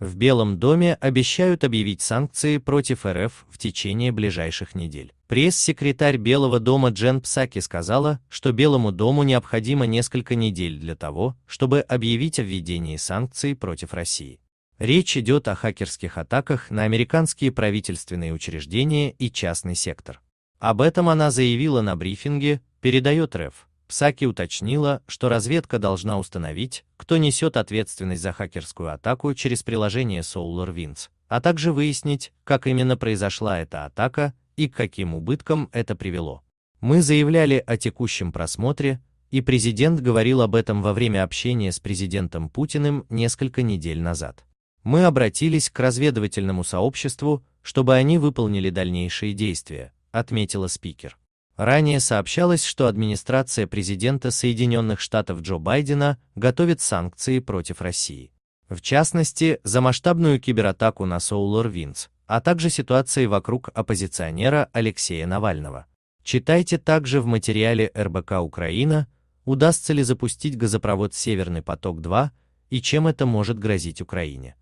В Белом доме обещают объявить санкции против РФ в течение ближайших недель. Пресс-секретарь Белого дома Джен Псаки сказала, что Белому дому необходимо несколько недель для того, чтобы объявить о введении санкций против России. Речь идет о хакерских атаках на американские правительственные учреждения и частный сектор. Об этом она заявила на брифинге, передает РФ. Псаки уточнила, что разведка должна установить, кто несет ответственность за хакерскую атаку через приложение SolarWinds, а также выяснить, как именно произошла эта атака и к каким убыткам это привело. Мы заявляли о текущем просмотре, и президент говорил об этом во время общения с президентом Путиным несколько недель назад. Мы обратились к разведывательному сообществу, чтобы они выполнили дальнейшие действия, отметила спикер. Ранее сообщалось, что администрация президента Соединенных Штатов Джо Байдена готовит санкции против России. В частности, за масштабную кибератаку на SolarWinds, а также ситуации вокруг оппозиционера Алексея Навального. Читайте также в материале РБК «Украина», удастся ли запустить газопровод «Северный поток-2» и чем это может грозить Украине.